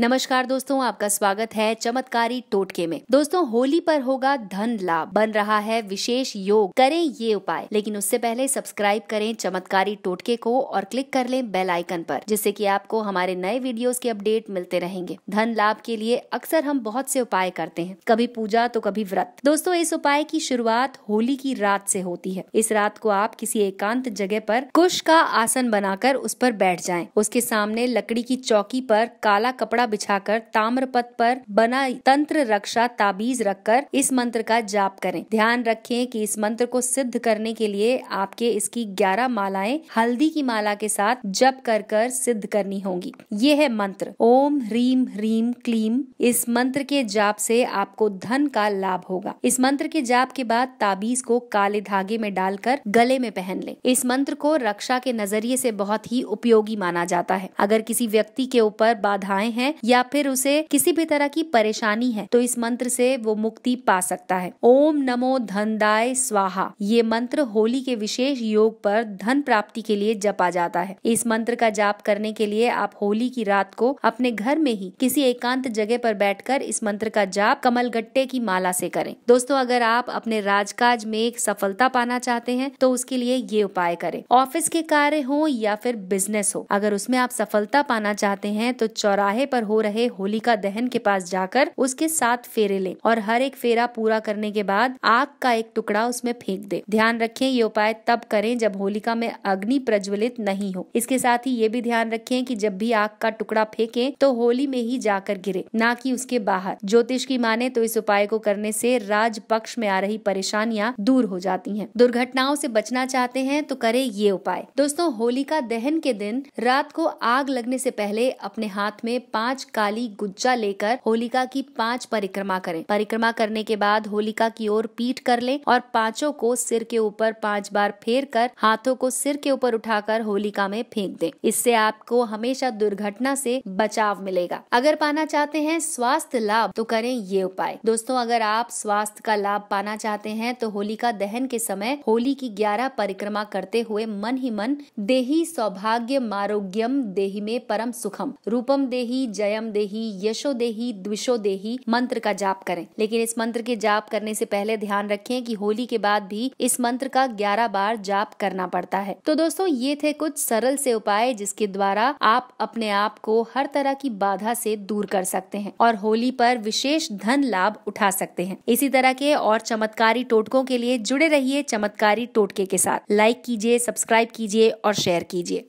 नमस्कार दोस्तों आपका स्वागत है चमत्कारी टोटके में दोस्तों होली पर होगा धन लाभ बन रहा है विशेष योग करें ये उपाय लेकिन उससे पहले सब्सक्राइब करें चमत्कारी टोटके को और क्लिक कर लें बेल आइकन पर जिससे कि आपको हमारे नए वीडियोस के अपडेट मिलते रहेंगे धन लाभ के लिए अक्सर हम बहुत से उपाय करते हैं कभी पूजा तो कभी व्रत दोस्तों इस उपाय की शुरुआत होली की रात से होती है इस रात को आप किसी एकांत जगह पर कुश का आसन बनाकर उस पर बैठ जाए उसके सामने लकड़ी की चौकी पर काला कपड़ा बिछाकर ताम्रपत पर बना तंत्र रक्षा ताबीज रखकर इस मंत्र का जाप करें ध्यान रखें कि इस मंत्र को सिद्ध करने के लिए आपके इसकी ग्यारह मालाएं हल्दी की माला के साथ जप कर कर सिद्ध करनी होगी ये है मंत्र ओम ह्रीम ह्रीम क्लीम इस मंत्र के जाप से आपको धन का लाभ होगा इस मंत्र के जाप के बाद ताबीज को काले धागे में डालकर गले में पहन ले इस मंत्र को रक्षा के नजरिए से बहुत ही उपयोगी माना जाता है अगर किसी व्यक्ति के ऊपर बाधाएं हैं या फिर उसे किसी भी तरह की परेशानी है तो इस मंत्र से वो मुक्ति पा सकता है ओम नमो धन दाय स्वाहा ये मंत्र होली के विशेष योग पर धन प्राप्ति के लिए जपा जाता है इस मंत्र का जाप करने के लिए आप होली की रात को अपने घर में ही किसी एकांत जगह पर बैठकर इस मंत्र का जाप कमल गट्टे की माला से करें दोस्तों अगर आप अपने राजकाज में एक सफलता पाना चाहते हैं तो उसके लिए ये उपाय करें ऑफिस के कार्य हो या फिर बिजनेस हो अगर उसमें आप सफलता पाना चाहते हैं तो चौराहे पर हो रहे होलिका दहन के पास जाकर उसके साथ फेरे ले और हर एक फेरा पूरा करने के बाद आग का एक टुकड़ा उसमें फेंक दे ध्यान रखें ये उपाय तब करें जब होलिका में अग्नि प्रज्वलित नहीं हो इसके साथ ही ये भी ध्यान रखें कि जब भी आग का टुकड़ा फेंके तो होली में ही जाकर गिरे न कि उसके बाहर ज्योतिष की माने तो इस उपाय को करने से राज पक्ष में आ रही परेशानियां दूर हो जाती हैं दुर्घटनाओं से बचना चाहते हैं तो करें ये उपाय दोस्तों होलिका दहन के दिन रात को आग लगने से पहले अपने हाथ में पांच पांच काली गुज्जा लेकर होलिका की पांच परिक्रमा करें परिक्रमा करने के बाद होलिका की ओर पीठ कर लें और पांचों को सिर के ऊपर पांच बार फेर कर हाथों को सिर के ऊपर उठाकर होलिका में फेंक दें इससे आपको हमेशा दुर्घटना से बचाव मिलेगा अगर पाना चाहते हैं स्वास्थ्य लाभ तो करें ये उपाय दोस्तों अगर आप स्वास्थ्य का लाभ पाना चाहते हैं तो होलिका दहन के समय होली की ग्यारह परिक्रमा करते हुए मन ही मन देही सौभाग्य मारोग्यम देही में परम सुखम रूपम देही जय जयम देही यशो देही द्विशो देही मंत्र का जाप करें लेकिन इस मंत्र के जाप करने से पहले ध्यान रखें कि होली के बाद भी इस मंत्र का ग्यारह बार जाप करना पड़ता है तो दोस्तों ये थे कुछ सरल से उपाय जिसके द्वारा आप अपने आप को हर तरह की बाधा से दूर कर सकते हैं और होली पर विशेष धन लाभ उठा सकते हैं इसी तरह के और चमत्कारी टोटकों के लिए जुड़े रहिए चमत्कारी टोटके के साथ लाइक कीजिए सब्सक्राइब कीजिए और शेयर कीजिए